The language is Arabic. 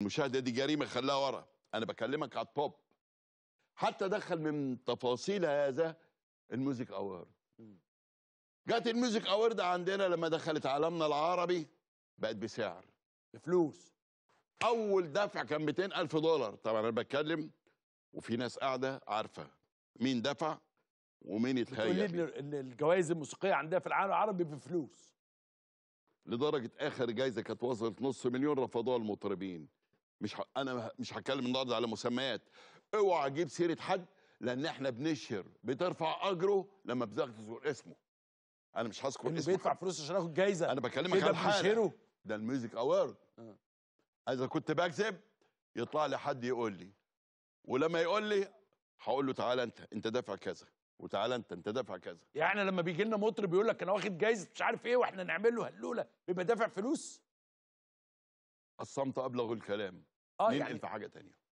المشاهده دي جريمه خلاها ورا انا بكلمك على التوب حتى دخل من تفاصيل هذا الميوزك أورد جات الميوزك أورد عندنا لما دخلت عالمنا العربي بقت بسعر بفلوس اول دفع كان 200 الف دولار طبعا انا بتكلم وفي ناس قاعده عارفه مين دفع ومين يتهيأ ان الجوائز الموسيقيه عندنا في العالم العربي بفلوس لدرجه اخر جايزه كانت وصلت نص مليون رفضوها المطربين مش ح... انا مش هتكلم النهارده على مسميات اوعى تجيب سيره حد لان احنا بنشهر بترفع اجره لما بتذكر اسمه انا مش هذكر اسمه بيدفع فلوس عشان ياخد جايزه انا بكلمك إيه على حاجه ده الميوزك اوارد آه. اذا كنت بكذب يطلع لي حد يقول لي ولما يقول لي هقول له تعالى انت انت دافع كذا وتعالى انت انت دافع كذا يعني لما بيجي لنا مطرب بيقول لك انا واخد جايزه مش عارف ايه واحنا نعمل له هلوله بيبقى دافع فلوس الصمت أبلغ الكلام آه ننقل يعني في حاجة تانية